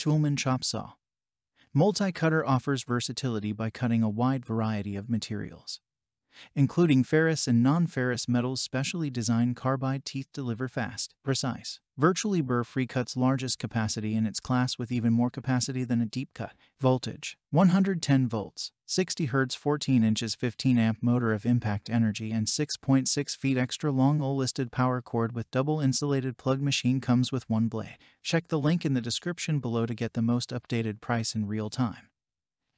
Toolman Chop Saw. Multi-cutter offers versatility by cutting a wide variety of materials including ferrous and non-ferrous metals specially designed carbide teeth deliver fast, precise, virtually burr-free cuts largest capacity in its class with even more capacity than a deep cut. Voltage 110 volts, 60 Hz 14 inches 15 amp motor of impact energy and 6.6 feet extra long O-listed power cord with double insulated plug machine comes with one blade. Check the link in the description below to get the most updated price in real time.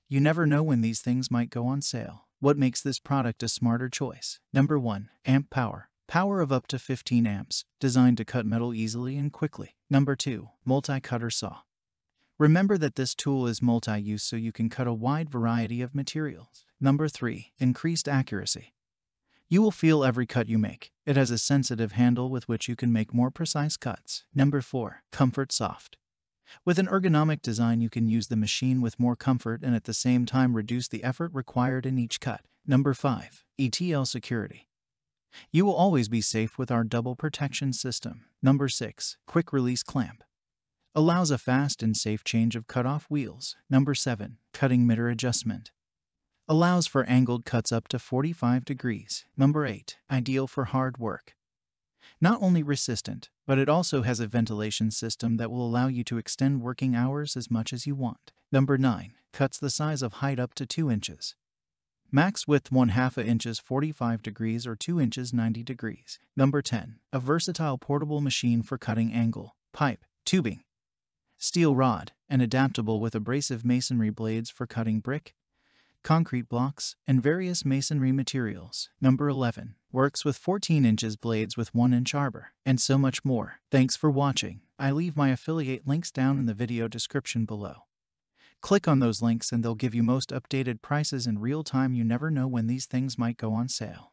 You never know when these things might go on sale. What makes this product a smarter choice? Number 1. Amp Power Power of up to 15 amps, designed to cut metal easily and quickly. Number 2. Multi-cutter saw. Remember that this tool is multi-use so you can cut a wide variety of materials. Number 3. Increased accuracy. You will feel every cut you make. It has a sensitive handle with which you can make more precise cuts. Number 4. Comfort Soft. With an ergonomic design, you can use the machine with more comfort and at the same time reduce the effort required in each cut. Number 5. ETL Security You will always be safe with our double protection system. Number 6. Quick Release Clamp Allows a fast and safe change of cutoff wheels. Number 7. Cutting Mitter Adjustment Allows for angled cuts up to 45 degrees. Number 8. Ideal for hard work not only resistant, but it also has a ventilation system that will allow you to extend working hours as much as you want. Number 9. Cuts the size of height up to 2 inches. Max width 1 half a inches 45 degrees or 2 inches 90 degrees. Number 10. A versatile portable machine for cutting angle, pipe, tubing, steel rod, and adaptable with abrasive masonry blades for cutting brick, concrete blocks, and various masonry materials. Number 11 works with 14 inches blades with 1 inch arbor, and so much more. Thanks for watching. I leave my affiliate links down in the video description below. Click on those links and they'll give you most updated prices in real time. You never know when these things might go on sale.